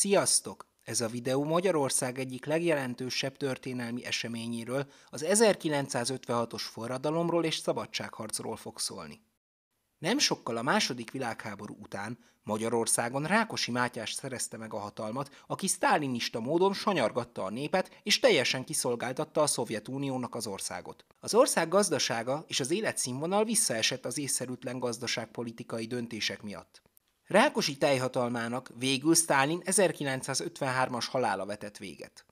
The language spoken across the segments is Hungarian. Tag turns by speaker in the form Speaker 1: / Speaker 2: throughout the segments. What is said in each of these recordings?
Speaker 1: Sziasztok! Ez a videó Magyarország egyik legjelentősebb történelmi eseményéről, az 1956-os forradalomról és szabadságharcról fog szólni. Nem sokkal a második világháború után Magyarországon Rákosi Mátyás szerezte meg a hatalmat, aki sztálinista módon sanyargatta a népet és teljesen kiszolgáltatta a Szovjetuniónak az országot. Az ország gazdasága és az életszínvonal visszaesett az észszerűtlen gazdaságpolitikai döntések miatt. Rákosi teljhatalmának végül Stálin 1953-as halála vetett véget.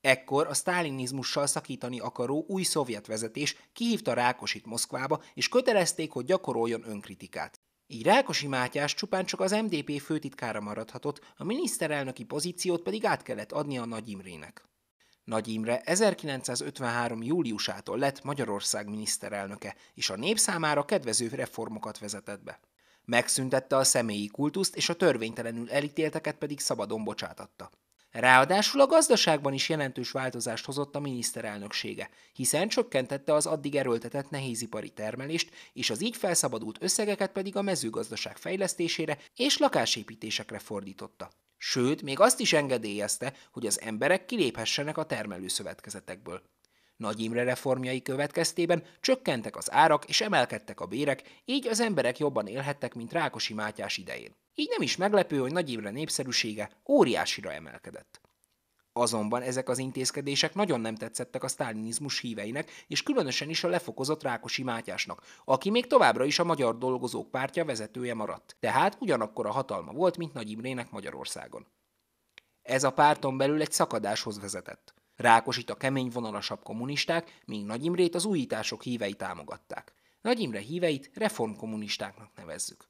Speaker 1: Ekkor a sztálinizmussal szakítani akaró új szovjet vezetés kihívta Rákosit Moszkvába, és kötelezték, hogy gyakoroljon önkritikát. Így Rákosi Mátyás csupán csak az MDP főtitkára maradhatott, a miniszterelnöki pozíciót pedig át kellett adnia a Nagy Imrének. Nagy Imre 1953. júliusától lett Magyarország miniszterelnöke, és a nép számára kedvező reformokat vezetett be megszüntette a személyi kultuszt, és a törvénytelenül elítélteket pedig szabadon bocsátatta. Ráadásul a gazdaságban is jelentős változást hozott a miniszterelnöksége, hiszen csökkentette az addig erőltetett nehézipari termelést, és az így felszabadult összegeket pedig a mezőgazdaság fejlesztésére és lakásépítésekre fordította. Sőt, még azt is engedélyezte, hogy az emberek kiléphessenek a termelőszövetkezetekből. Nagy Imre reformjai következtében csökkentek az árak és emelkedtek a bérek, így az emberek jobban élhettek, mint Rákosi Mátyás idején. Így nem is meglepő, hogy Nagy Imre népszerűsége óriásira emelkedett. Azonban ezek az intézkedések nagyon nem tetszettek a sztálinizmus híveinek, és különösen is a lefokozott Rákosi Mátyásnak, aki még továbbra is a Magyar Dolgozók Pártja vezetője maradt, tehát ugyanakkor a hatalma volt, mint Nagy Imrének Magyarországon. Ez a párton belül egy szakadáshoz vezetett. Rákosit a kemény vonalasabb kommunisták, míg Nagy Imrét az újítások hívei támogatták. Nagy Imre híveit reformkommunistáknak nevezzük.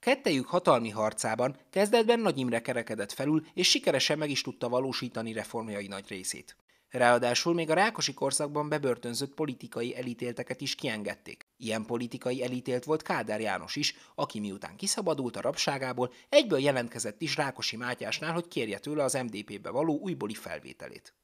Speaker 1: Kettejük hatalmi harcában kezdetben Nagy Imre kerekedett felül, és sikeresen meg is tudta valósítani reformjai nagy részét. Ráadásul még a Rákosi korszakban bebörtönzött politikai elítélteket is kiengedték. Ilyen politikai elítélt volt Kádár János is, aki miután kiszabadult a rabságából, egyből jelentkezett is Rákosi Mátyásnál, hogy kérje tőle az MDP-be való újbóli felvételét.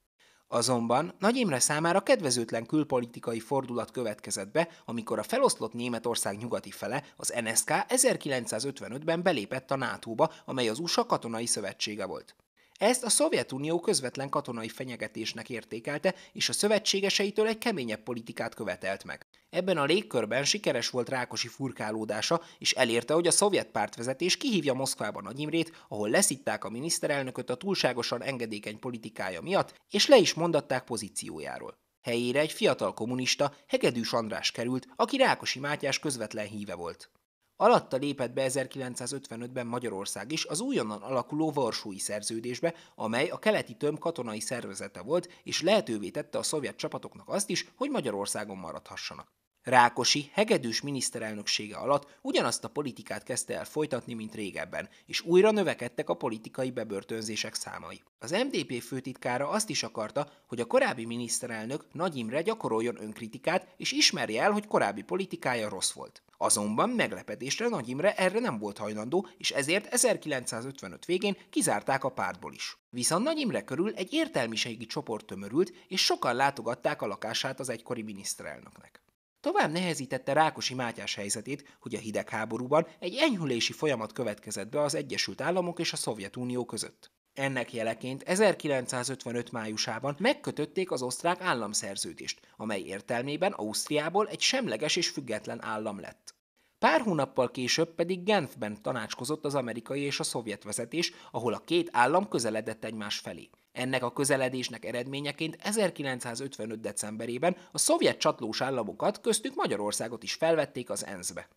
Speaker 1: Azonban Nagy Imre számára kedvezőtlen külpolitikai fordulat következett be, amikor a feloszlott Németország nyugati fele, az NSK 1955-ben belépett a NATO-ba, amely az USA katonai szövetsége volt. Ezt a Szovjetunió közvetlen katonai fenyegetésnek értékelte, és a szövetségeseitől egy keményebb politikát követelt meg. Ebben a légkörben sikeres volt Rákosi furkálódása, és elérte, hogy a szovjet pártvezetés kihívja a Nagyimrét, ahol leszitták a miniszterelnököt a túlságosan engedékeny politikája miatt, és le is mondatták pozíciójáról. Helyére egy fiatal kommunista, Hegedűs András került, aki Rákosi Mátyás közvetlen híve volt. Alatta lépett be 1955-ben Magyarország is az újonnan alakuló Varsói szerződésbe, amely a keleti töm katonai szervezete volt, és lehetővé tette a szovjet csapatoknak azt is, hogy Magyarországon maradhassanak. Rákosi, hegedűs miniszterelnöksége alatt ugyanazt a politikát kezdte el folytatni, mint régebben, és újra növekedtek a politikai bebörtönzések számai. Az MDP főtitkára azt is akarta, hogy a korábbi miniszterelnök Nagy Imre gyakoroljon önkritikát, és ismerje el, hogy korábbi politikája rossz volt. Azonban meglepetésre Nagy Imre erre nem volt hajlandó, és ezért 1955 végén kizárták a pártból is. Viszont Nagy Imre körül egy értelmiségi csoport tömörült, és sokan látogatták a lakását az egykori miniszterelnöknek. Tovább nehezítette Rákosi Mátyás helyzetét, hogy a hidegháborúban egy enyhülési folyamat következett be az Egyesült Államok és a Szovjetunió között. Ennek jeleként 1955 májusában megkötötték az osztrák államszerződést, amely értelmében Ausztriából egy semleges és független állam lett. Pár hónappal később pedig Genfben tanácskozott az amerikai és a szovjet vezetés, ahol a két állam közeledett egymás felé. Ennek a közeledésnek eredményeként 1955. decemberében a szovjet csatlós államokat, köztük Magyarországot is felvették az ENSZ-be.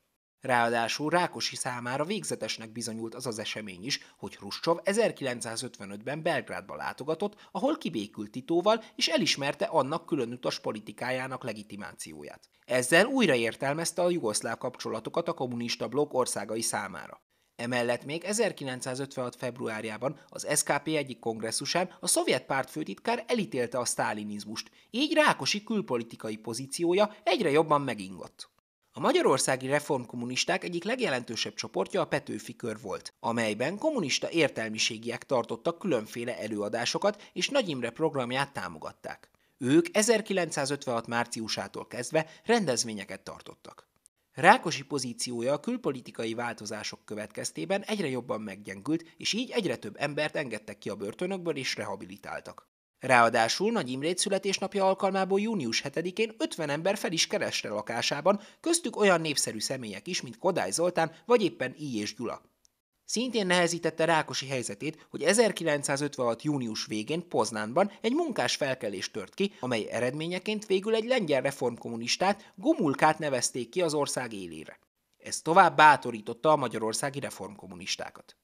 Speaker 1: Ráadásul Rákosi számára végzetesnek bizonyult az az esemény is, hogy Ruscsov 1955-ben Belgrádba látogatott, ahol kibékült Titóval és elismerte annak utas politikájának legitimációját. Ezzel újra értelmezte a jugoszláv kapcsolatokat a kommunista blokk országai számára. Emellett még 1956. februárjában az SKP egyik kongresszusán a szovjet pártfőtitkár elítélte a sztálinizmust, így Rákosi külpolitikai pozíciója egyre jobban megingott. A magyarországi reformkommunisták egyik legjelentősebb csoportja a Petőfi kör volt, amelyben kommunista értelmiségiek tartottak különféle előadásokat és Nagy Imre programját támogatták. Ők 1956 márciusától kezdve rendezvényeket tartottak. Rákosi pozíciója a külpolitikai változások következtében egyre jobban meggyengült, és így egyre több embert engedtek ki a börtönökből és rehabilitáltak. Ráadásul Nagy Imrét születésnapja alkalmából június 7-én 50 ember fel is kereste lakásában, köztük olyan népszerű személyek is, mint Kodály Zoltán vagy éppen I. és Gyula. Szintén nehezítette Rákosi helyzetét, hogy 1956. június végén Poznánban egy munkás felkelés tört ki, amely eredményeként végül egy lengyel reformkommunistát, Gomulkát nevezték ki az ország élére. Ez tovább bátorította a magyarországi reformkommunistákat.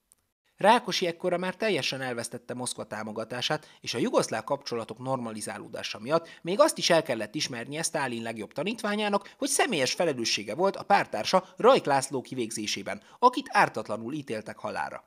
Speaker 1: Rákosi ekkora már teljesen elvesztette Moszkva támogatását, és a jugoszláv kapcsolatok normalizálódása miatt még azt is el kellett ismernie Sztálin legjobb tanítványának, hogy személyes felelőssége volt a pártársa Rajk László kivégzésében, akit ártatlanul ítéltek halára.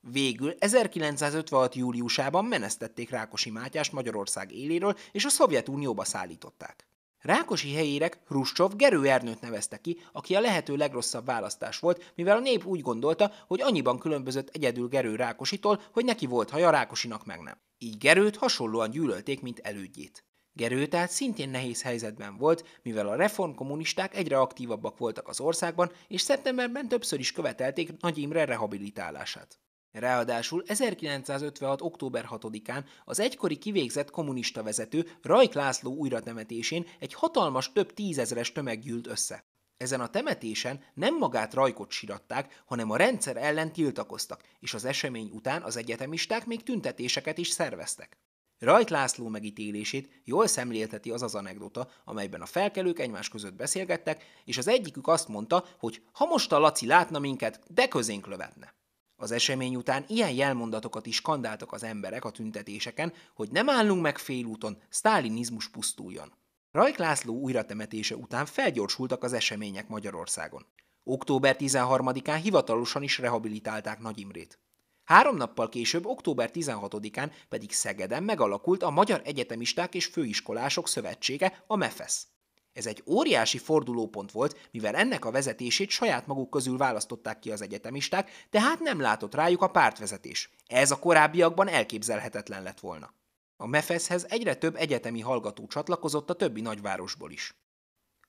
Speaker 1: Végül 1956. júliusában menesztették Rákosi Mátyást Magyarország éléről, és a Szovjetunióba szállították. Rákosi helyérek Hruscsov Gerő Ernőt nevezte ki, aki a lehető legrosszabb választás volt, mivel a nép úgy gondolta, hogy annyiban különbözött egyedül Gerő Rákositól, hogy neki volt haja Rákosinak meg nem. Így Gerőt hasonlóan gyűlölték, mint elődjét. Gerő tehát szintén nehéz helyzetben volt, mivel a reformkommunisták egyre aktívabbak voltak az országban, és szeptemberben többször is követelték Nagy Imre rehabilitálását. Ráadásul 1956. október 6-án az egykori kivégzett kommunista vezető Rajk László újratemetésén egy hatalmas több tízezres tömeg gyűlt össze. Ezen a temetésen nem magát Rajkot siratták, hanem a rendszer ellen tiltakoztak, és az esemény után az egyetemisták még tüntetéseket is szerveztek. Rajt László megítélését jól szemlélteti az az anekdota, amelyben a felkelők egymás között beszélgettek, és az egyikük azt mondta, hogy ha most a Laci látna minket, de közénk lövetne. Az esemény után ilyen jelmondatokat is skandáltak az emberek a tüntetéseken, hogy nem állunk meg félúton, sztálinizmus pusztuljon. Rajk László újratemetése után felgyorsultak az események Magyarországon. Október 13-án hivatalosan is rehabilitálták Nagy Imrét. Három nappal később, október 16-án pedig Szegeden megalakult a Magyar Egyetemisták és Főiskolások Szövetsége, a MEFESZ. Ez egy óriási fordulópont volt, mivel ennek a vezetését saját maguk közül választották ki az egyetemisták, tehát nem látott rájuk a pártvezetés. Ez a korábbiakban elképzelhetetlen lett volna. A Mefeszhez egyre több egyetemi hallgató csatlakozott a többi nagyvárosból is.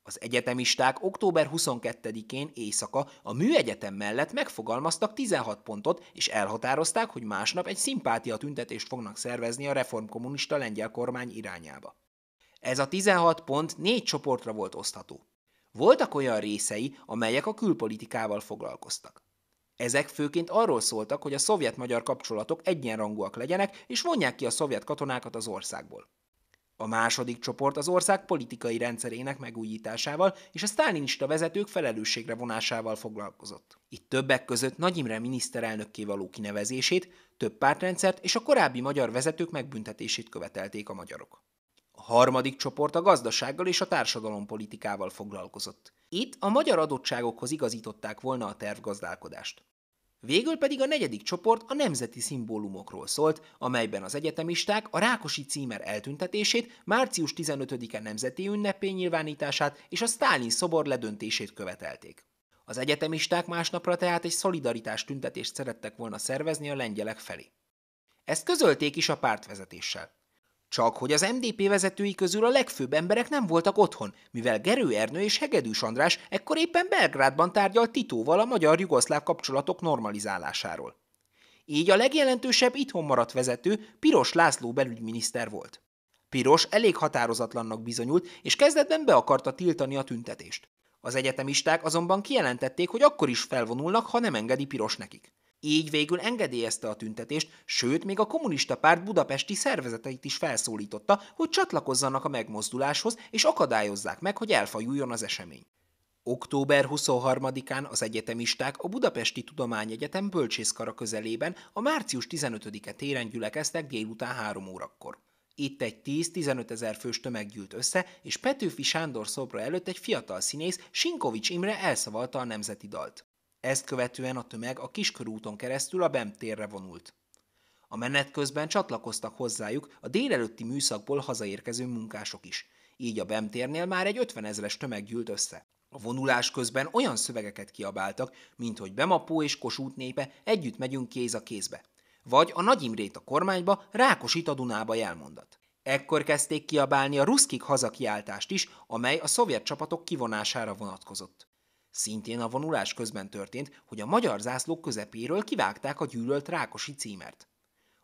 Speaker 1: Az egyetemisták október 22-én éjszaka a műegyetem mellett megfogalmaztak 16 pontot, és elhatározták, hogy másnap egy szimpátia tüntetést fognak szervezni a reformkommunista lengyel kormány irányába. Ez a 16 pont négy csoportra volt osztható. Voltak olyan részei, amelyek a külpolitikával foglalkoztak. Ezek főként arról szóltak, hogy a szovjet-magyar kapcsolatok egyenrangúak legyenek, és vonják ki a szovjet katonákat az országból. A második csoport az ország politikai rendszerének megújításával és a sztálinista vezetők felelősségre vonásával foglalkozott. Itt többek között Nagy Imre miniszterelnökké való kinevezését, több pártrendszert és a korábbi magyar vezetők megbüntetését követelték a magyarok harmadik csoport a gazdasággal és a társadalompolitikával foglalkozott. Itt a magyar adottságokhoz igazították volna a tervgazdálkodást. Végül pedig a negyedik csoport a nemzeti szimbólumokról szólt, amelyben az egyetemisták a Rákosi címer eltüntetését, március 15-e nemzeti ünnepé nyilvánítását és a Sztálin szobor ledöntését követelték. Az egyetemisták másnapra tehát egy szolidaritás tüntetést szerettek volna szervezni a lengyelek felé. Ezt közölték is a pártvezetéssel. Csak hogy az MDP vezetői közül a legfőbb emberek nem voltak otthon, mivel Gerő Ernő és Hegedűs András ekkor éppen Belgrádban tárgyalt Titóval a magyar-jugoszláv kapcsolatok normalizálásáról. Így a legjelentősebb itthon maradt vezető Piros László belügyminiszter volt. Piros elég határozatlannak bizonyult, és kezdetben be akarta tiltani a tüntetést. Az egyetemisták azonban kijelentették, hogy akkor is felvonulnak, ha nem engedi Piros nekik így végül engedélyezte a tüntetést, sőt, még a kommunista párt budapesti szervezeteit is felszólította, hogy csatlakozzanak a megmozduláshoz, és akadályozzák meg, hogy elfajuljon az esemény. Október 23-án az egyetemisták a Budapesti Tudományegyetem bölcsészkara közelében a március 15-e téren gyülekeztek délután 3 órakor. Itt egy 10-15 ezer fős tömeg gyűlt össze, és Petőfi Sándor szobra előtt egy fiatal színész, Sinkovics Imre elszavalta a nemzeti dalt. Ezt követően a tömeg a kiskörúton keresztül a BEM térre vonult. A menet közben csatlakoztak hozzájuk a délelőtti műszakból hazaérkező munkások is. Így a BEM térnél már egy 50 ezeres tömeg gyűlt össze. A vonulás közben olyan szövegeket kiabáltak, mint hogy Bemapó és Kossuth népe együtt megyünk kéz a kézbe. Vagy a Nagy Imrét a kormányba, Rákosít a Dunába jelmondat. Ekkor kezdték kiabálni a ruszkik hazakiáltást is, amely a szovjet csapatok kivonására vonatkozott. Szintén a vonulás közben történt, hogy a magyar zászlók közepéről kivágták a gyűlölt Rákosi címert.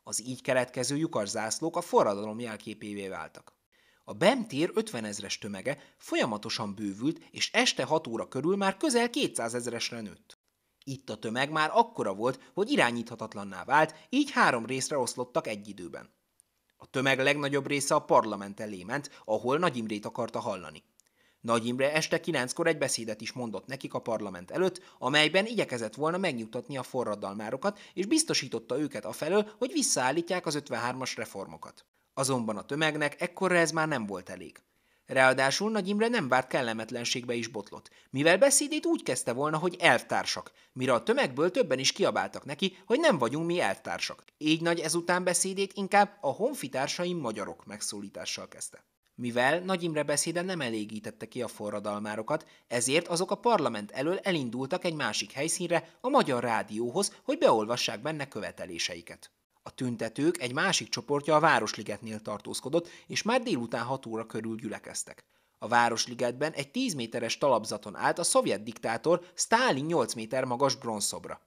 Speaker 1: Az így keletkező lyukas zászlók a forradalom jelképévé váltak. A BEM-tér 50 ezres tömege folyamatosan bővült, és este 6 óra körül már közel 200 ezresre nőtt. Itt a tömeg már akkora volt, hogy irányíthatatlanná vált, így három részre oszlottak egy időben. A tömeg legnagyobb része a parlament elé ment, ahol Nagy Imrét akarta hallani. Nagy Imre este kilenckor egy beszédet is mondott nekik a parlament előtt, amelyben igyekezett volna megnyugtatni a forradalmárokat, és biztosította őket a felől, hogy visszaállítják az 53-as reformokat. Azonban a tömegnek ekkorra ez már nem volt elég. Ráadásul Nagy Imre nem várt kellemetlenségbe is botlott, mivel beszédét úgy kezdte volna, hogy elvtársak, mire a tömegből többen is kiabáltak neki, hogy nem vagyunk mi elvtársak. Így Nagy ezután beszédét inkább a honfitársaim magyarok megszólítással kezdte. Mivel Nagy Imre beszéde nem elégítette ki a forradalmárokat, ezért azok a parlament elől elindultak egy másik helyszínre, a Magyar Rádióhoz, hogy beolvassák benne követeléseiket. A tüntetők egy másik csoportja a Városligetnél tartózkodott, és már délután 6 óra körül gyülekeztek. A Városligetben egy 10 méteres talapzaton állt a szovjet diktátor Stálin 8 méter magas bronzszobra.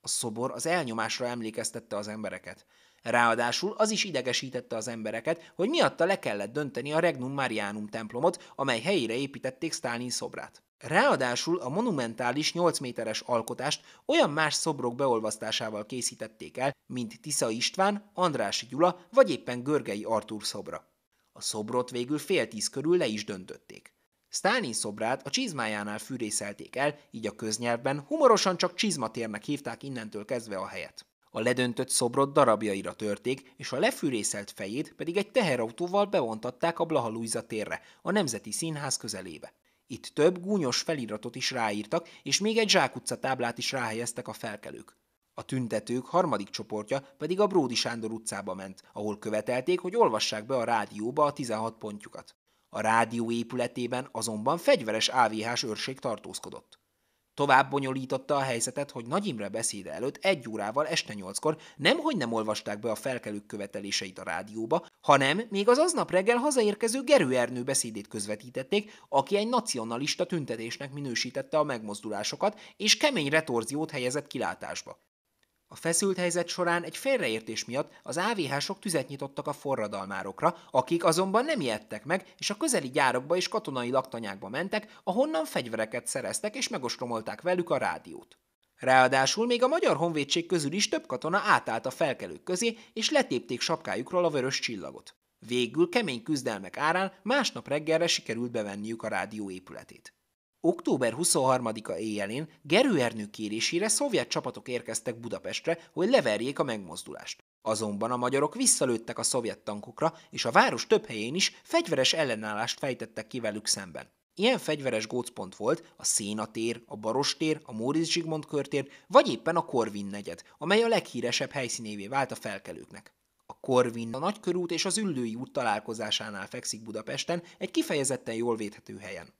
Speaker 1: A szobor az elnyomásra emlékeztette az embereket. Ráadásul az is idegesítette az embereket, hogy miatta le kellett dönteni a Regnum Marianum templomot, amely helyére építették Stálin szobrát. Ráadásul a monumentális 8 méteres alkotást olyan más szobrok beolvasztásával készítették el, mint Tisza István, András Gyula vagy éppen Görgei Artúr szobra. A szobrot végül fél tíz körül le is döntötték. Stálin szobrát a csizmájánál fűrészelték el, így a köznyelvben humorosan csak csizmatérnek hívták innentől kezdve a helyet. A ledöntött szobrot darabjaira törték, és a lefűrészelt fejét pedig egy teherautóval bevontatták a Blahalújza térre, a Nemzeti Színház közelébe. Itt több gúnyos feliratot is ráírtak, és még egy zsákutca táblát is ráhelyeztek a felkelők. A tüntetők harmadik csoportja pedig a Bródi Sándor utcába ment, ahol követelték, hogy olvassák be a rádióba a 16 pontjukat. A rádió épületében azonban fegyveres AVH-s őrség tartózkodott. Tovább bonyolította a helyzetet, hogy Nagy Imre beszéde előtt egy órával este nyolckor nemhogy nem olvasták be a felkelők követeléseit a rádióba, hanem még az aznap reggel hazaérkező Gerő Ernő beszédét közvetítették, aki egy nacionalista tüntetésnek minősítette a megmozdulásokat, és kemény retorziót helyezett kilátásba. A feszült helyzet során egy félreértés miatt az AVH-sok tüzet nyitottak a forradalmárokra, akik azonban nem ijedtek meg, és a közeli gyárokba és katonai laktanyákba mentek, ahonnan fegyvereket szereztek és megostromolták velük a rádiót. Ráadásul még a magyar honvédség közül is több katona átállt a felkelők közé, és letépték sapkájukról a vörös csillagot. Végül kemény küzdelmek árán másnap reggelre sikerült bevenniük a rádió épületét. Október 23-a éjjelén Gerő Ernő kérésére szovjet csapatok érkeztek Budapestre, hogy leverjék a megmozdulást. Azonban a magyarok visszalőttek a szovjet tankokra, és a város több helyén is fegyveres ellenállást fejtettek ki velük szemben. Ilyen fegyveres gócpont volt a Szénatér, a Barostér, a Móricz Zsigmond körtér, vagy éppen a Korvin negyed, amely a leghíresebb helyszínévé vált a felkelőknek. A Korvin, a Nagykörút és az Üllői út találkozásánál fekszik Budapesten, egy kifejezetten jól védhető helyen.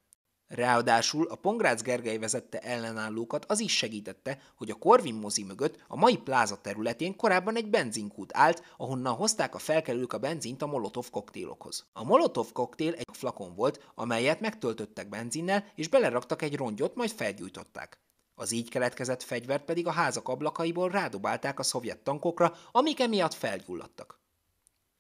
Speaker 1: Ráadásul a Pongrácz Gergely vezette ellenállókat az is segítette, hogy a Korvin mozi mögött a mai pláza területén korábban egy benzinkút állt, ahonnan hozták a felkelők a benzint a Molotov koktélokhoz. A Molotov koktél egy flakon volt, amelyet megtöltöttek benzinnel és beleraktak egy rongyot, majd felgyújtották. Az így keletkezett fegyvert pedig a házak ablakaiból rádobálták a szovjet tankokra, amik emiatt felgyulladtak.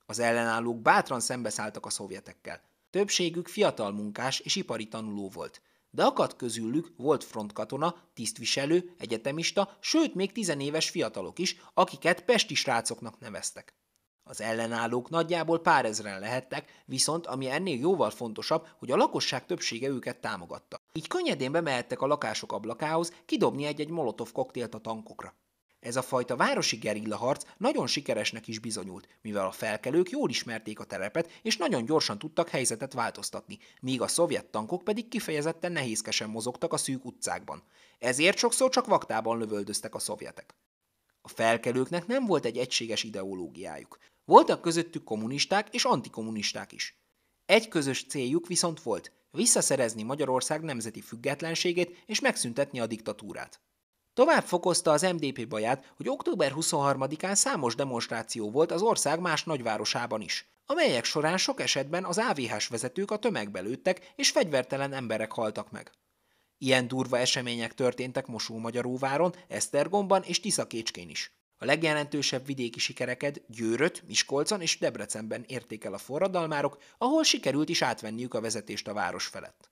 Speaker 1: Az ellenállók bátran szembeszálltak a szovjetekkel. Többségük fiatal munkás és ipari tanuló volt, de akadt közülük volt frontkatona, tisztviselő, egyetemista, sőt még tizenéves fiatalok is, akiket pesti srácoknak neveztek. Az ellenállók nagyjából pár ezren lehettek, viszont ami ennél jóval fontosabb, hogy a lakosság többsége őket támogatta. Így könnyedén bemehettek a lakások ablakához, kidobni egy-egy molotov koktélt a tankokra. Ez a fajta városi gerillaharc nagyon sikeresnek is bizonyult, mivel a felkelők jól ismerték a terepet, és nagyon gyorsan tudtak helyzetet változtatni, míg a szovjet tankok pedig kifejezetten nehézkesen mozogtak a szűk utcákban. Ezért sokszor csak vaktában lövöldöztek a szovjetek. A felkelőknek nem volt egy egységes ideológiájuk. Voltak közöttük kommunisták és antikommunisták is. Egy közös céljuk viszont volt – visszaszerezni Magyarország nemzeti függetlenségét és megszüntetni a diktatúrát. Tovább fokozta az MDP baját, hogy október 23-án számos demonstráció volt az ország más nagyvárosában is, amelyek során sok esetben az AVH-s vezetők a tömegbe lőttek és fegyvertelen emberek haltak meg. Ilyen durva események történtek Mosó-Magyaróváron, Esztergomban és Tiszakécskén is. A legjelentősebb vidéki sikereket Győröt, Miskolcon és Debrecenben érték el a forradalmárok, ahol sikerült is átvenniük a vezetést a város felett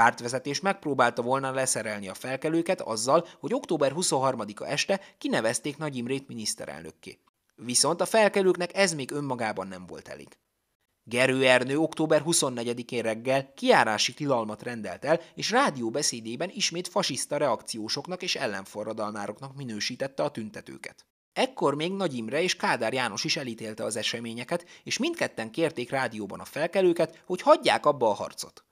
Speaker 1: pártvezetés megpróbálta volna leszerelni a felkelőket azzal, hogy október 23-a este kinevezték Nagy Imrét miniszterelnökké. Viszont a felkelőknek ez még önmagában nem volt elég. Gerő Ernő október 24-én reggel kiárási tilalmat rendelt el, és rádióbeszédében ismét fasiszta reakciósoknak és ellenforradalmároknak minősítette a tüntetőket. Ekkor még Nagy Imre és Kádár János is elítélte az eseményeket, és mindketten kérték rádióban a felkelőket, hogy hagyják abba a harcot.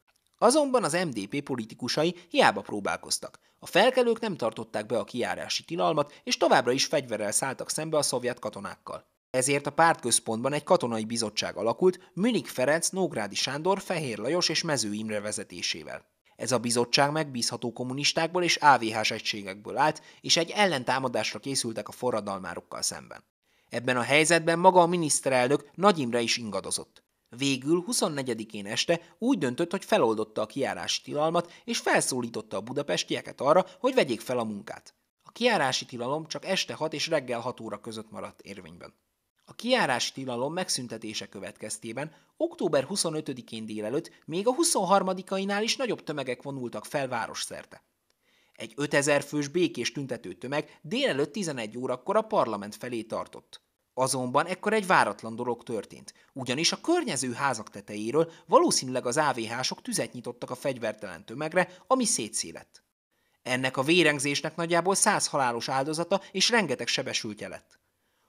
Speaker 1: Azonban az MDP politikusai hiába próbálkoztak. A felkelők nem tartották be a kiárási tilalmat, és továbbra is fegyverrel szálltak szembe a szovjet katonákkal. Ezért a pártközpontban egy katonai bizottság alakult Münik Ferenc, Nógrádi Sándor, Fehér Lajos és Mező Imre vezetésével. Ez a bizottság megbízható kommunistákból és AVH-s egységekből állt, és egy ellentámadásra készültek a forradalmárokkal szemben. Ebben a helyzetben maga a miniszterelnök Nagy Imre is ingadozott. Végül 24-én este úgy döntött, hogy feloldotta a kiárási tilalmat, és felszólította a budapestieket arra, hogy vegyék fel a munkát. A kiárási tilalom csak este 6 és reggel 6 óra között maradt érvényben. A kiárási tilalom megszüntetése következtében október 25-én délelőtt még a 23-ainál is nagyobb tömegek vonultak fel városszerte. Egy 5000 fős békés tüntető tömeg délelőtt 11 órakor a parlament felé tartott. Azonban ekkor egy váratlan dolog történt, ugyanis a környező házak tetejéről valószínűleg az AVH-sok tüzet nyitottak a fegyvertelen tömegre, ami szétszélett. Ennek a vérengzésnek nagyjából száz halálos áldozata és rengeteg sebesültje lett.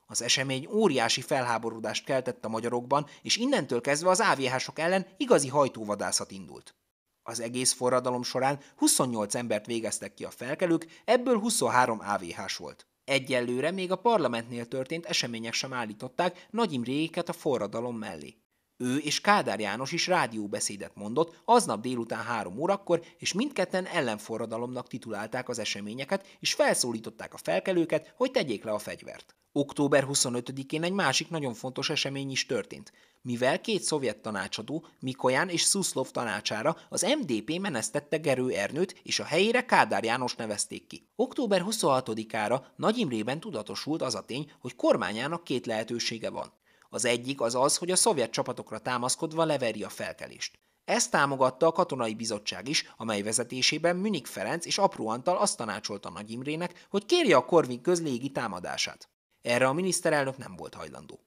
Speaker 1: Az esemény óriási felháborodást keltett a magyarokban, és innentől kezdve az AVH-sok ellen igazi hajtóvadászat indult. Az egész forradalom során 28 embert végeztek ki a felkelők, ebből 23 AVH-s volt. Egyelőre még a parlamentnél történt események sem állították Nagy Imréiket a forradalom mellé. Ő és Kádár János is rádióbeszédet mondott aznap délután három órakor, és mindketten ellenforradalomnak titulálták az eseményeket, és felszólították a felkelőket, hogy tegyék le a fegyvert. Október 25-én egy másik nagyon fontos esemény is történt, mivel két szovjet tanácsadó, Mikoyan és Szuszlov tanácsára az MDP menesztette Gerő Ernőt, és a helyére Kádár János nevezték ki. Október 26-ára Nagy Imrében tudatosult az a tény, hogy kormányának két lehetősége van. Az egyik az az, hogy a szovjet csapatokra támaszkodva leveri a felkelést. Ezt támogatta a katonai bizottság is, amely vezetésében Münik Ferenc és Apró Antal azt tanácsolta Nagy Imrének, hogy kérje a Korvin közlégi támadását. Erre a miniszterelnök nem volt hajlandó.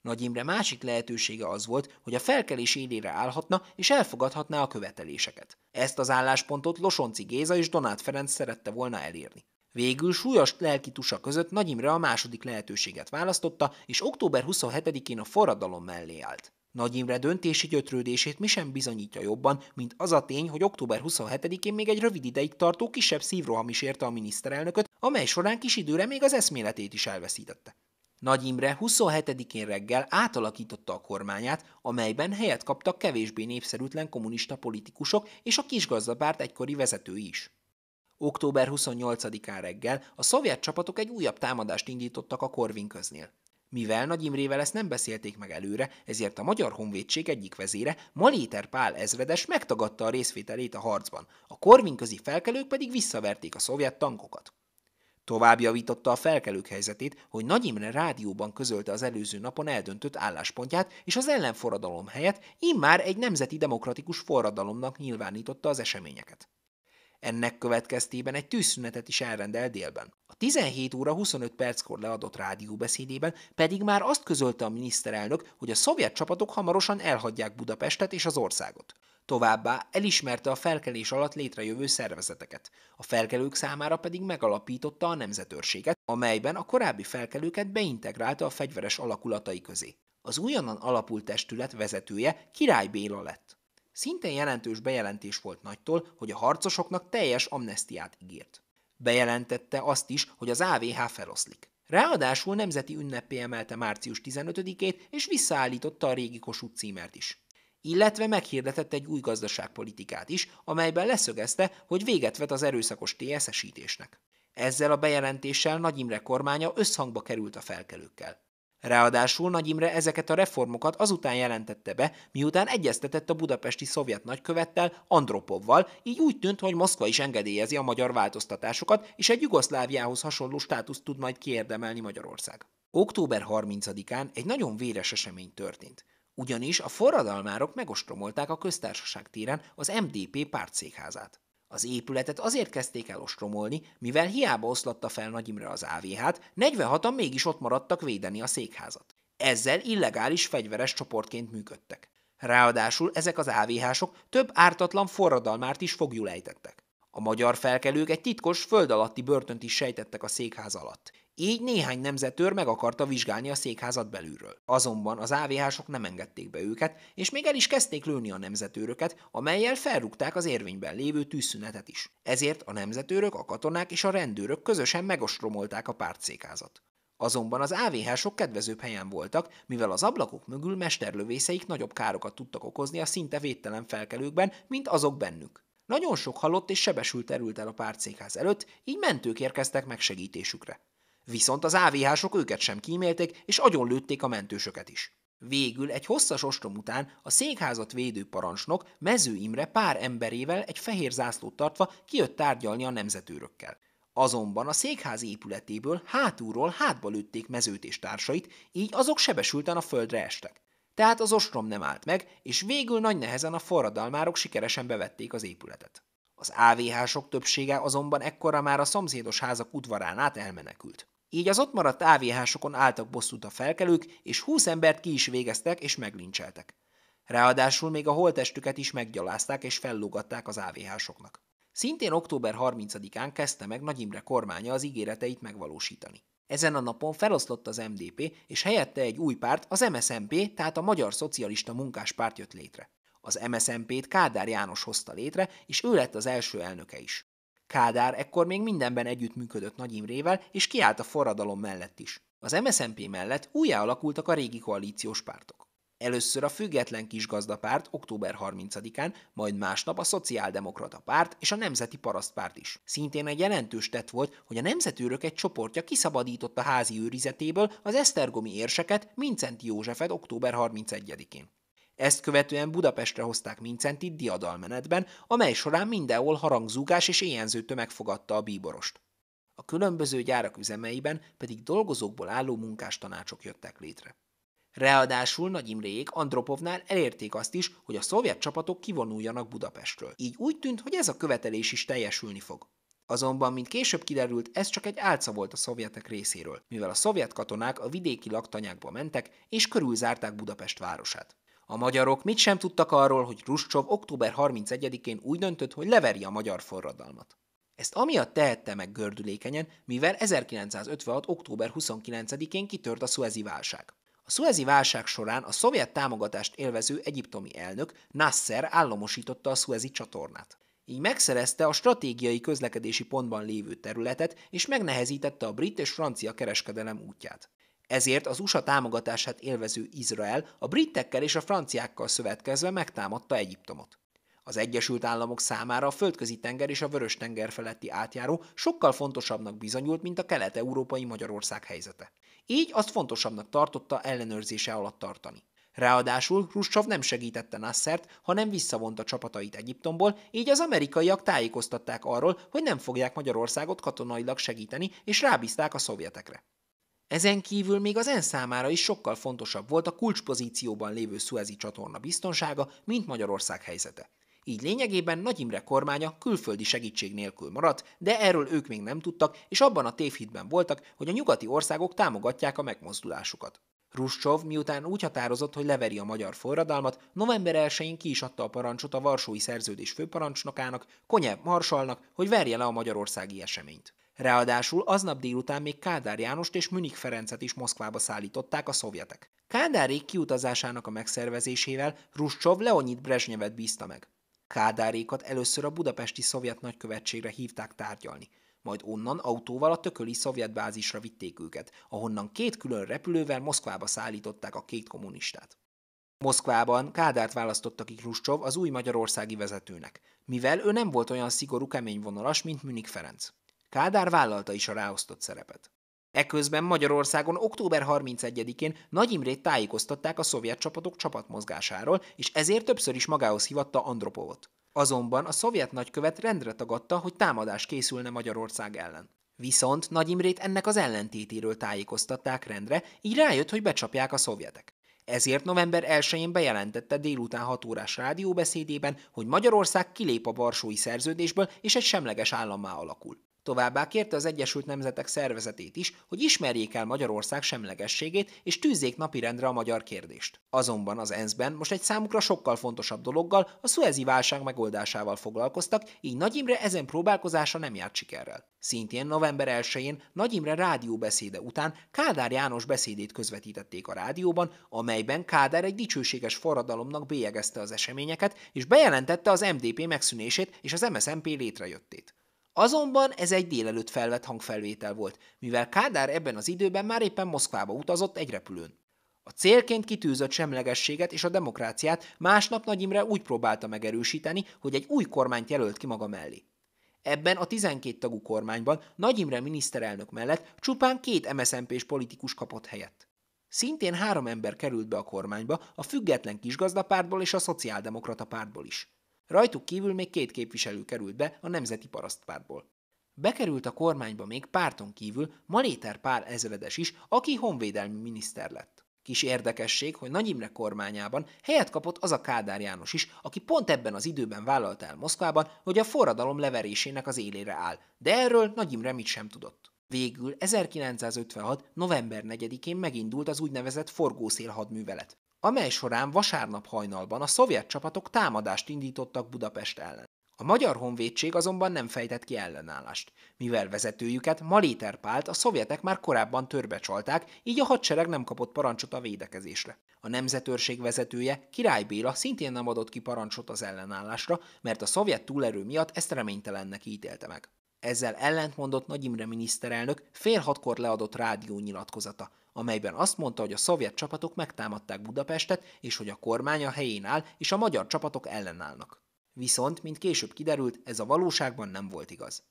Speaker 1: Nagy Imre másik lehetősége az volt, hogy a felkelés élére állhatna és elfogadhatná a követeléseket. Ezt az álláspontot Losonci Géza és Donát Ferenc szerette volna elérni. Végül súlyos tusa között Nagy Imre a második lehetőséget választotta, és október 27-én a forradalom mellé állt. Nagy Imre döntési gyötrődését mi sem bizonyítja jobban, mint az a tény, hogy október 27-én még egy rövid ideig tartó kisebb szívroham is érte a miniszterelnököt, amely során kis időre még az eszméletét is elveszítette. Nagy Imre 27-én reggel átalakította a kormányát, amelyben helyet kaptak kevésbé népszerűtlen kommunista politikusok és a kisgazdapárt egykori vezetői is. Október 28-án reggel a szovjet csapatok egy újabb támadást indítottak a Korvin köznél. Mivel Nagy Imrével ezt nem beszélték meg előre, ezért a magyar honvédség egyik vezére, Maléter Pál ezredes megtagadta a részvételét a harcban, a Korvin közi felkelők pedig visszaverték a szovjet tankokat. Tovább javította a felkelők helyzetét, hogy Nagy Imre rádióban közölte az előző napon eldöntött álláspontját, és az ellenforradalom helyett immár egy nemzeti demokratikus forradalomnak nyilvánította az eseményeket. Ennek következtében egy tűzszünetet is elrendel délben. A 17 óra 25 perckor leadott rádióbeszédében pedig már azt közölte a miniszterelnök, hogy a szovjet csapatok hamarosan elhagyják Budapestet és az országot. Továbbá elismerte a felkelés alatt létrejövő szervezeteket, a felkelők számára pedig megalapította a nemzetőrséget, amelyben a korábbi felkelőket beintegrálta a fegyveres alakulatai közé. Az újonnan alapult testület vezetője Király Béla lett. Szintén jelentős bejelentés volt nagytól, hogy a harcosoknak teljes amnestiát ígért. Bejelentette azt is, hogy az AVH feloszlik. Ráadásul nemzeti ünnepé emelte március 15-ét, és visszaállította a régi Kossuth címert is. Illetve meghirdetett egy új gazdaságpolitikát is, amelyben leszögezte, hogy véget vet az erőszakos TSZ-esítésnek. Ezzel a bejelentéssel Nagy Imre kormánya összhangba került a felkelőkkel. Ráadásul Nagy Imre ezeket a reformokat azután jelentette be, miután egyeztetett a budapesti szovjet nagykövettel, Andropovval, így úgy tűnt, hogy Moszkva is engedélyezi a magyar változtatásokat, és egy Jugoszláviához hasonló státuszt tud majd kiérdemelni Magyarország. Október 30-án egy nagyon véres esemény történt. Ugyanis a forradalmárok megostromolták a köztársaság téren az MDP pártszékházát. Az épületet azért kezdték el ostromolni, mivel hiába oszlatta fel Nagy Imre az AVH-t, 46-an mégis ott maradtak védeni a székházat. Ezzel illegális fegyveres csoportként működtek. Ráadásul ezek az AVH-sok több ártatlan forradalmárt is fogjul ejtettek. A magyar felkelők egy titkos föld alatti börtönt is sejtettek a székház alatt, így néhány nemzetőr meg akarta vizsgálni a székházat belülről. Azonban az AVH-sok nem engedték be őket, és még el is kezdték lőni a nemzetőröket, amelyel felrúgták az érvényben lévő tűzszünetet is. Ezért a nemzetőrök, a katonák és a rendőrök közösen megostromolták a székházat. Azonban az AVH-sok kedvezőbb helyen voltak, mivel az ablakok mögül mesterlövészeik nagyobb károkat tudtak okozni a szinte védtelen felkelőkben, mint azok bennük. Nagyon sok halott és sebesült terült el a pártszékház előtt, így mentők érkeztek megsegítésükre. Viszont az AVH-sok őket sem kímélték, és agyonlőtték a mentősöket is. Végül egy hosszas ostrom után a székházat védő parancsnok Mező Imre pár emberével egy fehér zászlót tartva kijött tárgyalni a nemzetőrökkel. Azonban a székház épületéből hátulról hátba lőtték mezőt és társait, így azok sebesülten a földre estek. Tehát az ostrom nem állt meg, és végül nagy nehezen a forradalmárok sikeresen bevették az épületet. Az AVH-sok többsége azonban ekkora már a szomszédos házak udvarán át elmenekült. Így az ott maradt ávéhásokon álltak bosszút a felkelők, és húsz embert ki is végeztek és meglincseltek. Ráadásul még a holtestüket is meggyalázták és fellógatták az ávéhásoknak. Szintén október 30-án kezdte meg Nagy Imre kormánya az ígéreteit megvalósítani. Ezen a napon feloszlott az MDP, és helyette egy új párt, az MSMP, tehát a Magyar Szocialista Munkáspárt jött létre. Az MSMP-t Kádár János hozta létre, és ő lett az első elnöke is. Kádár ekkor még mindenben együttműködött Nagy Imrével, és kiállt a forradalom mellett is. Az MSZNP mellett újjá alakultak a régi koalíciós pártok. Először a független kisgazdapárt október 30-án, majd másnap a Szociáldemokrata párt és a Nemzeti Parasztpárt is. Szintén egy jelentős tett volt, hogy a nemzetőrök egy csoportja kiszabadította házi őrizetéből az esztergomi érseket, Mincenti Józsefet október 31-én. Ezt követően Budapestre hozták Mincenti diadalmenetben, amely során mindenhol harangzúgás és éjjelző tömeg fogadta a bíborost. A különböző gyárak üzemeiben pedig dolgozókból álló munkástanácsok jöttek létre. Ráadásul Nagy Imréék Andropovnál elérték azt is, hogy a szovjet csapatok kivonuljanak Budapestről. Így úgy tűnt, hogy ez a követelés is teljesülni fog. Azonban, mint később kiderült, ez csak egy álca volt a szovjetek részéről, mivel a szovjet katonák a vidéki laktanyákba mentek és körülzárták Budapest városát. A magyarok mit sem tudtak arról, hogy Ruscsov október 31-én úgy döntött, hogy leveri a magyar forradalmat. Ezt amiatt tehette meg gördülékenyen, mivel 1956. október 29-én kitört a szuezi válság. A szuezi válság során a szovjet támogatást élvező egyiptomi elnök Nasser államosította a szuezi csatornát. Így megszerezte a stratégiai közlekedési pontban lévő területet, és megnehezítette a brit és francia kereskedelem útját. Ezért az USA támogatását élvező Izrael a britekkel és a franciákkal szövetkezve megtámadta Egyiptomot. Az Egyesült Államok számára a földközi tenger és a vörös tenger feletti átjáró sokkal fontosabbnak bizonyult, mint a kelet-európai Magyarország helyzete. Így azt fontosabbnak tartotta ellenőrzése alatt tartani. Ráadásul Khrushchev nem segítette Nassert, hanem visszavonta csapatait Egyiptomból, így az amerikaiak tájékoztatták arról, hogy nem fogják Magyarországot katonailag segíteni, és rábízták a szovjetekre. Ezen kívül még az ENSZ számára is sokkal fontosabb volt a kulcspozícióban lévő szuezi csatorna biztonsága, mint Magyarország helyzete. Így lényegében Nagy Imre kormánya külföldi segítség nélkül maradt, de erről ők még nem tudtak, és abban a tévhitben voltak, hogy a nyugati országok támogatják a megmozdulásukat. Ruscsov miután úgy határozott, hogy leveri a magyar forradalmat, november 1-én ki is adta a parancsot a Varsói Szerződés főparancsnokának, Konyev Marsalnak, hogy verje le a magyarországi eseményt. Ráadásul aznap délután még Kádár Jánost és Münik Ferencet is Moszkvába szállították a szovjetek. Kádárék kiutazásának a megszervezésével Ruscsov Leonid Brezsnyevet bízta meg. Kádárékat először a budapesti szovjet nagykövetségre hívták tárgyalni, majd onnan autóval a tököli szovjet bázisra vitték őket, ahonnan két külön repülővel Moszkvába szállították a két kommunistát. Moszkvában Kádárt választotta ki Ruscsov az új magyarországi vezetőnek, mivel ő nem volt olyan szigorú keményvonalas, mint Münik Ferenc. Kádár vállalta is a ráosztott szerepet. Eközben Magyarországon október 31-én Nagy Imrét tájékoztatták a szovjet csapatok csapatmozgásáról, és ezért többször is magához hívatta Andropovot. Azonban a szovjet nagykövet rendre tagadta, hogy támadás készülne Magyarország ellen. Viszont Nagy Imrét ennek az ellentétéről tájékoztatták rendre, így rájött, hogy becsapják a szovjetek. Ezért november 1-én bejelentette délután 6 órás rádióbeszédében, hogy Magyarország kilép a Varsói szerződésből és egy semleges állammá alakul. Továbbá kérte az Egyesült Nemzetek szervezetét is, hogy ismerjék el Magyarország semlegességét és tűzzék napirendre a magyar kérdést. Azonban az ENSZ-ben most egy számukra sokkal fontosabb dologgal, a szuezi válság megoldásával foglalkoztak, így Nagy Imre ezen próbálkozása nem járt sikerrel. Szintén november 1-én Nagy Imre rádióbeszéde után Kádár János beszédét közvetítették a rádióban, amelyben Kádár egy dicsőséges forradalomnak bélyegezte az eseményeket, és bejelentette az MDP megszűnését és az MSMP létrejöttét. Azonban ez egy délelőtt felvett hangfelvétel volt, mivel Kádár ebben az időben már éppen Moszkvába utazott egy repülőn. A célként kitűzött semlegességet és a demokráciát másnap Nagy Imre úgy próbálta megerősíteni, hogy egy új kormányt jelölt ki maga mellé. Ebben a 12 tagú kormányban Nagy Imre miniszterelnök mellett csupán két MSZMP-s politikus kapott helyet. Szintén három ember került be a kormányba, a független kisgazdapártból és a szociáldemokrata pártból is. Rajtuk kívül még két képviselő került be a Nemzeti Parasztpártból. Bekerült a kormányba még párton kívül Maléter Pál ezredes is, aki honvédelmi miniszter lett. Kis érdekesség, hogy Nagy Imre kormányában helyet kapott az a Kádár János is, aki pont ebben az időben vállalt el Moszkvában, hogy a forradalom leverésének az élére áll, de erről Nagy Imre mit sem tudott. Végül 1956. november 4-én megindult az úgynevezett forgószél hadművelet, amely során vasárnap hajnalban a szovjet csapatok támadást indítottak Budapest ellen. A magyar honvédség azonban nem fejtett ki ellenállást, mivel vezetőjüket Maléter Pált a szovjetek már korábban törbecsalták, így a hadsereg nem kapott parancsot a védekezésre. A nemzetőrség vezetője, Király Béla szintén nem adott ki parancsot az ellenállásra, mert a szovjet túlerő miatt ezt reménytelennek ítélte meg. Ezzel ellentmondott Nagy Imre miniszterelnök fél hatkor leadott rádió nyilatkozata, amelyben azt mondta, hogy a szovjet csapatok megtámadták Budapestet, és hogy a kormány a helyén áll, és a magyar csapatok ellenállnak. Viszont, mint később kiderült, ez a valóságban nem volt igaz.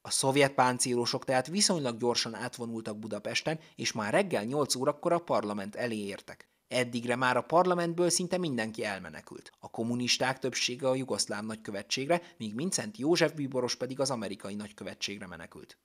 Speaker 1: A szovjet páncélosok tehát viszonylag gyorsan átvonultak Budapesten, és már reggel 8 órakor a parlament elé értek. Eddigre már a parlamentből szinte mindenki elmenekült. A kommunisták többsége a jugoszláv nagykövetségre, míg Mincent József bíboros pedig az amerikai nagykövetségre menekült.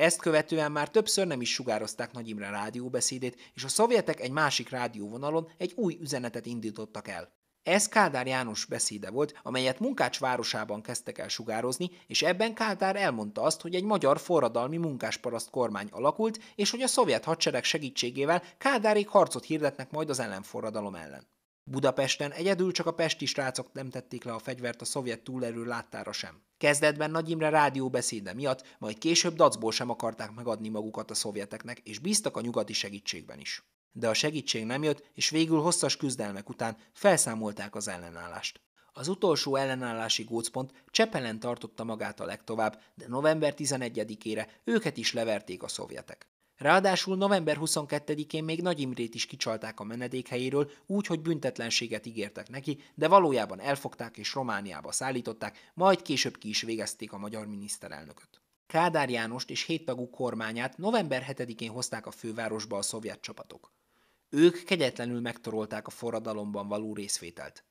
Speaker 1: Ezt követően már többször nem is sugározták Nagy Imre rádióbeszédét, és a szovjetek egy másik rádióvonalon egy új üzenetet indítottak el. Ez Kádár János beszéde volt, amelyet Munkács városában kezdtek el sugározni, és ebben Kádár elmondta azt, hogy egy magyar forradalmi munkásparaszt kormány alakult, és hogy a szovjet hadsereg segítségével Kádárék harcot hirdetnek majd az ellenforradalom ellen. Budapesten egyedül csak a pesti srácok nem tették le a fegyvert a szovjet túlerő láttára sem. Kezdetben Nagy Imre rádióbeszéde miatt, majd később dacból sem akarták megadni magukat a szovjeteknek, és bíztak a nyugati segítségben is. De a segítség nem jött, és végül hosszas küzdelmek után felszámolták az ellenállást. Az utolsó ellenállási gócpont Csepelen tartotta magát a legtovább, de november 11-ére őket is leverték a szovjetek. Ráadásul november 22-én még Nagy Imrét is kicsalták a menedékhelyéről, úgy, hogy büntetlenséget ígértek neki, de valójában elfogták és Romániába szállították, majd később ki is végezték a magyar miniszterelnököt. Kádár Jánost és héttagú kormányát november 7-én hozták a fővárosba a szovjet csapatok. Ők kegyetlenül megtorolták a forradalomban való részvételt.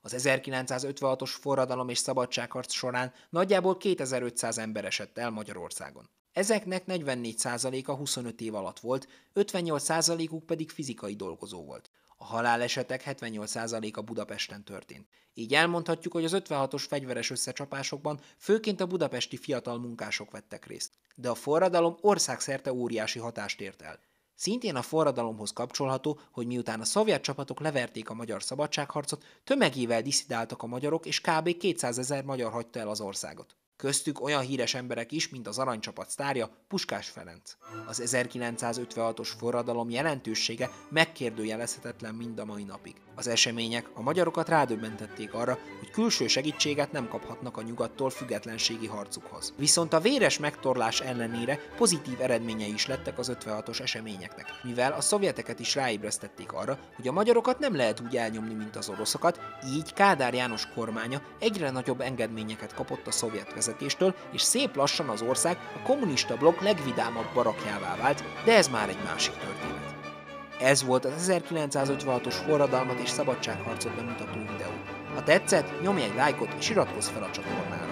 Speaker 1: Az 1956-os forradalom és szabadságharc során nagyjából 2500 ember esett el Magyarországon. Ezeknek 44%-a 25 év alatt volt, 58%-uk pedig fizikai dolgozó volt. A halálesetek 78%-a Budapesten történt. Így elmondhatjuk, hogy az 56-os fegyveres összecsapásokban főként a budapesti fiatal munkások vettek részt. De a forradalom országszerte óriási hatást ért el. Szintén a forradalomhoz kapcsolható, hogy miután a szovjet csapatok leverték a magyar szabadságharcot, tömegével diszidáltak a magyarok, és kb. 200 ezer magyar hagyta el az országot. Köztük olyan híres emberek is, mint az aranycsapat sztárja Puskás Ferenc. Az 1956-os forradalom jelentősége megkérdőjelezhetetlen mind a mai napig. Az események a magyarokat rádöbbentették arra, hogy külső segítséget nem kaphatnak a nyugattól függetlenségi harcukhoz. Viszont a véres megtorlás ellenére pozitív eredményei is lettek az 56-os eseményeknek, mivel a szovjeteket is ráébresztették arra, hogy a magyarokat nem lehet úgy elnyomni, mint az oroszokat, így Kádár János kormánya egyre nagyobb engedményeket kapott a szovjet vezetőktől vezetéstől, és szép lassan az ország a kommunista blokk legvidámabb barakjává vált, de ez már egy másik történet. Ez volt az 1956-os forradalmat és szabadságharcot bemutató videó. Ha tetszett, nyomj egy lájkot és iratkozz fel a csatornára.